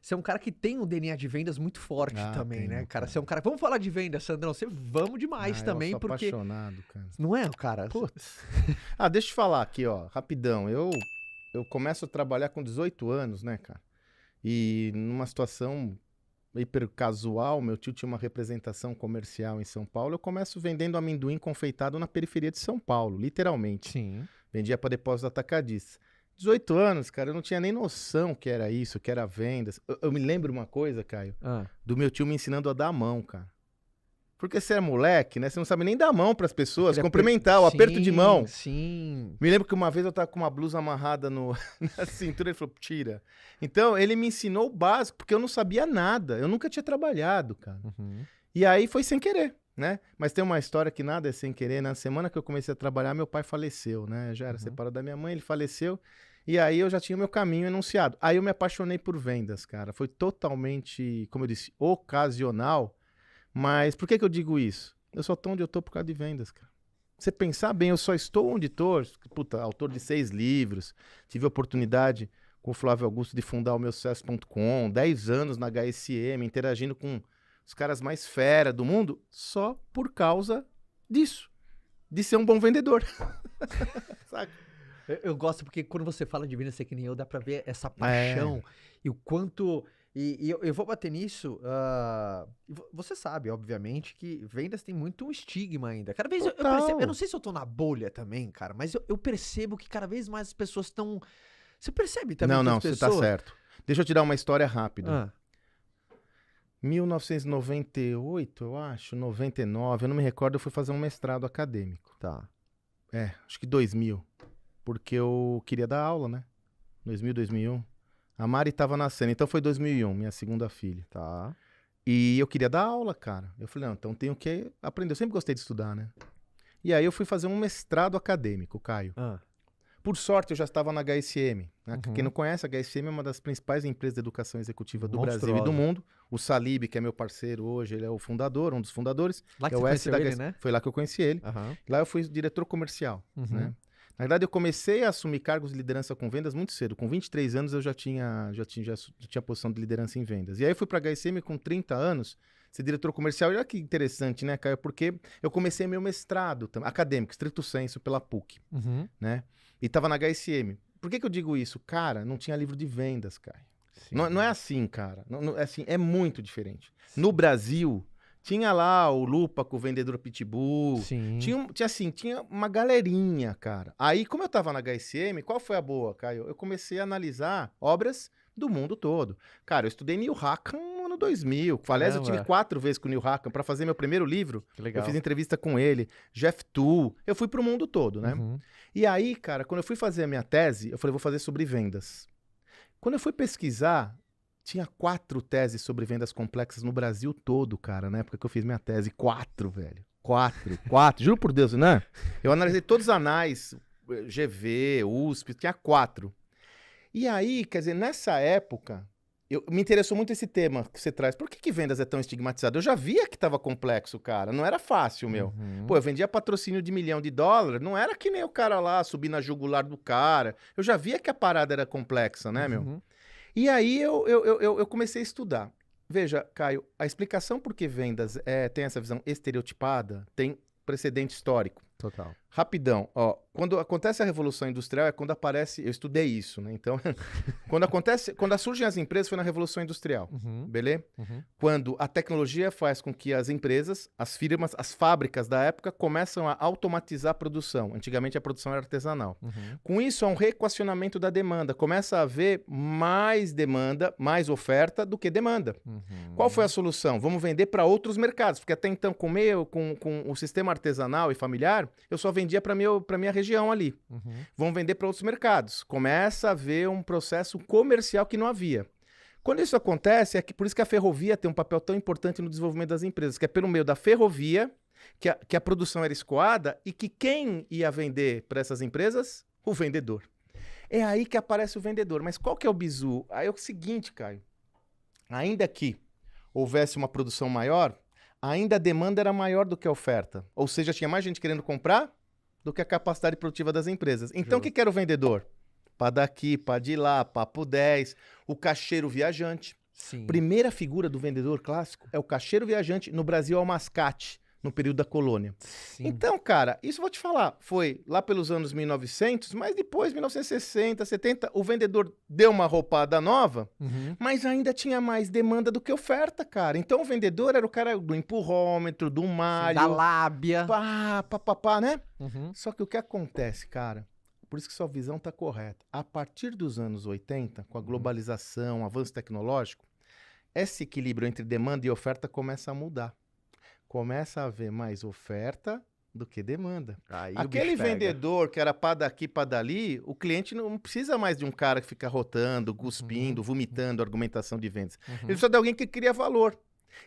Você é um cara que tem um DNA de vendas muito forte ah, também, tenho, né, cara? cara? Você é um cara. Vamos falar de vendas, Sandrão. Você vamos demais ah, também, eu sou porque. apaixonado, cara. Não é, cara? Putz. ah, deixa eu te falar aqui, ó, rapidão. Eu, eu começo a trabalhar com 18 anos, né, cara? E numa situação hiper casual, meu tio tinha uma representação comercial em São Paulo. Eu começo vendendo amendoim confeitado na periferia de São Paulo, literalmente. Sim. Vendia para depósito atacadista. 18 anos, cara, eu não tinha nem noção que era isso, que era vendas. Eu, eu me lembro uma coisa, Caio, ah. do meu tio me ensinando a dar a mão, cara. Porque você é moleque, né? Você não sabe nem dar a mão para as pessoas, Aquele cumprimentar, aper... o aperto de mão. Sim. Me lembro que uma vez eu tava com uma blusa amarrada no... na cintura, ele falou, tira. Então, ele me ensinou o básico, porque eu não sabia nada. Eu nunca tinha trabalhado, cara. Uhum. E aí foi sem querer, né? Mas tem uma história que nada é sem querer. Na semana que eu comecei a trabalhar, meu pai faleceu, né? Eu já era uhum. separado da minha mãe, ele faleceu. E aí eu já tinha o meu caminho enunciado. Aí eu me apaixonei por vendas, cara. Foi totalmente, como eu disse, ocasional. Mas por que, que eu digo isso? Eu só tô onde eu tô por causa de vendas, cara. Você pensar bem, eu só estou onde estou. Puta, autor de seis livros. Tive a oportunidade com o Flávio Augusto de fundar o meu sucesso.com. Dez anos na HSM, interagindo com os caras mais fera do mundo, só por causa disso. De ser um bom vendedor. Saca? Eu gosto porque quando você fala de Minas, você é que nem eu, dá pra ver essa é. paixão é. e o quanto. E, e eu, eu, vou bater nisso. Uh, você sabe, obviamente, que vendas tem muito um estigma ainda. Cada vez eu, eu, percebo. Eu não sei se eu tô na bolha também, cara, mas eu, eu percebo que cada vez mais as pessoas estão. Você percebe também? Não, não, você tá pessoas... tá certo. Deixa eu te dar uma história rápida. Ah. 1998, eu acho, 99, eu não me recordo, eu fui fazer um mestrado acadêmico. Tá. É, acho que 2000 porque eu queria dar aula, né? 2000, 2001. A Mari tava nascendo, então foi 2001, minha segunda filha. Tá. E eu queria dar aula, cara. Eu falei, não, então tenho que aprender. Eu sempre gostei de estudar, né? E aí eu fui fazer um mestrado acadêmico, Caio. Ah. Por sorte, eu já estava na HSM. Né? Uhum. Quem não conhece, a HSM é uma das principais empresas de educação executiva do Monstruosa. Brasil e do mundo. O Salib, que é meu parceiro hoje, ele é o fundador, um dos fundadores. Lá que é você ele, né? Foi lá que eu conheci ele. Uhum. Lá eu fui diretor comercial, uhum. né? Na verdade, eu comecei a assumir cargos de liderança com vendas muito cedo. Com 23 anos, eu já tinha, já tinha, já tinha posição de liderança em vendas. E aí, eu fui para a HSM com 30 anos, ser diretor comercial. E olha que interessante, né, Caio? Porque eu comecei meu mestrado acadêmico, estrito senso, pela PUC. Uhum. Né? E estava na HSM. Por que, que eu digo isso? Cara, não tinha livro de vendas, Caio. Sim, não, não, é assim, cara. Não, não, é, assim, é muito diferente. Sim. No Brasil, tinha lá o com o vendedor Pitbull. Sim. Tinha, tinha, assim, tinha uma galerinha, cara. Aí, como eu tava na HSM, qual foi a boa, Caio? Eu comecei a analisar obras do mundo todo. Cara, eu estudei Neil Hackham no ano 2000. Aliás, eu tive quatro vezes com o Neil Hackham para fazer meu primeiro livro. Que legal. Eu fiz entrevista com ele, Jeff Tu. Eu fui pro mundo todo, né? Uhum. E aí, cara, quando eu fui fazer a minha tese, eu falei, vou fazer sobre vendas. Quando eu fui pesquisar, tinha quatro teses sobre vendas complexas no Brasil todo, cara, na época que eu fiz minha tese. Quatro, velho. Quatro, quatro. Juro por Deus, né? Eu analisei todos os anais, GV, USP, tinha quatro. E aí, quer dizer, nessa época, eu, me interessou muito esse tema que você traz. Por que, que vendas é tão estigmatizado? Eu já via que estava complexo, cara. Não era fácil, meu. Uhum. Pô, eu vendia patrocínio de milhão de dólares. Não era que nem o cara lá subir na jugular do cara. Eu já via que a parada era complexa, né, meu? Uhum. E aí eu, eu, eu, eu comecei a estudar. Veja, Caio, a explicação por que vendas é, tem essa visão estereotipada tem precedente histórico. Total. Rapidão, ó, quando acontece a revolução industrial é quando aparece, eu estudei isso, né? Então, quando acontece, quando surgem as empresas foi na revolução industrial, uhum. beleza? Uhum. Quando a tecnologia faz com que as empresas, as firmas, as fábricas da época começam a automatizar a produção. Antigamente a produção era artesanal. Uhum. Com isso há um reequacionamento da demanda, começa a haver mais demanda, mais oferta do que demanda. Uhum. Qual foi a solução? Vamos vender para outros mercados, porque até então com o meu, com, com o sistema artesanal e familiar, eu só vendia para minha, minha região ali. Uhum. Vão vender para outros mercados. Começa a haver um processo comercial que não havia. Quando isso acontece, é que por isso que a ferrovia tem um papel tão importante no desenvolvimento das empresas, que é pelo meio da ferrovia que a, que a produção era escoada e que quem ia vender para essas empresas? O vendedor. É aí que aparece o vendedor. Mas qual que é o bizu? Aí é o seguinte, Caio. Ainda que houvesse uma produção maior, ainda a demanda era maior do que a oferta. Ou seja, tinha mais gente querendo comprar do que a capacidade produtiva das empresas. Então, o que quer o vendedor? Para daqui, para de lá, papo 10, o cacheiro viajante. Sim. Primeira figura do vendedor clássico é o cacheiro viajante. No Brasil é o mascate no período da colônia. Sim. Então, cara, isso vou te falar, foi lá pelos anos 1900, mas depois, 1960, 70, o vendedor deu uma roupada nova, uhum. mas ainda tinha mais demanda do que oferta, cara. Então, o vendedor era o cara do empurrômetro, do malho. Da lábia. Pá, pá, pá, pá né? Uhum. Só que o que acontece, cara? Por isso que sua visão tá correta. A partir dos anos 80, com a uhum. globalização, avanço tecnológico, esse equilíbrio entre demanda e oferta começa a mudar começa a haver mais oferta do que demanda. Aí Aquele vendedor que era para daqui, para dali, o cliente não precisa mais de um cara que fica rotando, cuspindo, uhum. vomitando argumentação de vendas. Uhum. Ele precisa de alguém que cria valor.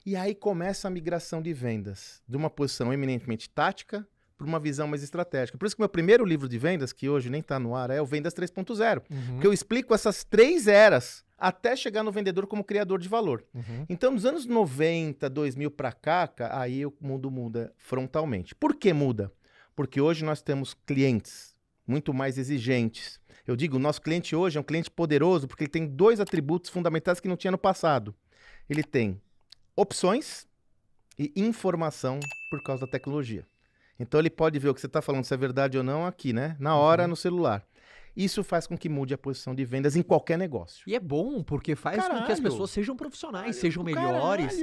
E aí começa a migração de vendas de uma posição eminentemente tática para uma visão mais estratégica. Por isso que meu primeiro livro de vendas, que hoje nem está no ar, é o Vendas 3.0, uhum. que eu explico essas três eras até chegar no vendedor como criador de valor. Uhum. Então, nos anos 90, 2000 para cá, aí o mundo muda frontalmente. Por que muda? Porque hoje nós temos clientes muito mais exigentes. Eu digo, o nosso cliente hoje é um cliente poderoso porque ele tem dois atributos fundamentais que não tinha no passado. Ele tem opções e informação por causa da tecnologia. Então ele pode ver o que você está falando, se é verdade ou não, aqui, né? Na uhum. hora, uhum. no celular. Isso faz com que mude a posição de vendas em qualquer negócio. E é bom, porque faz caralho. com que as pessoas sejam profissionais, caralho. sejam melhores.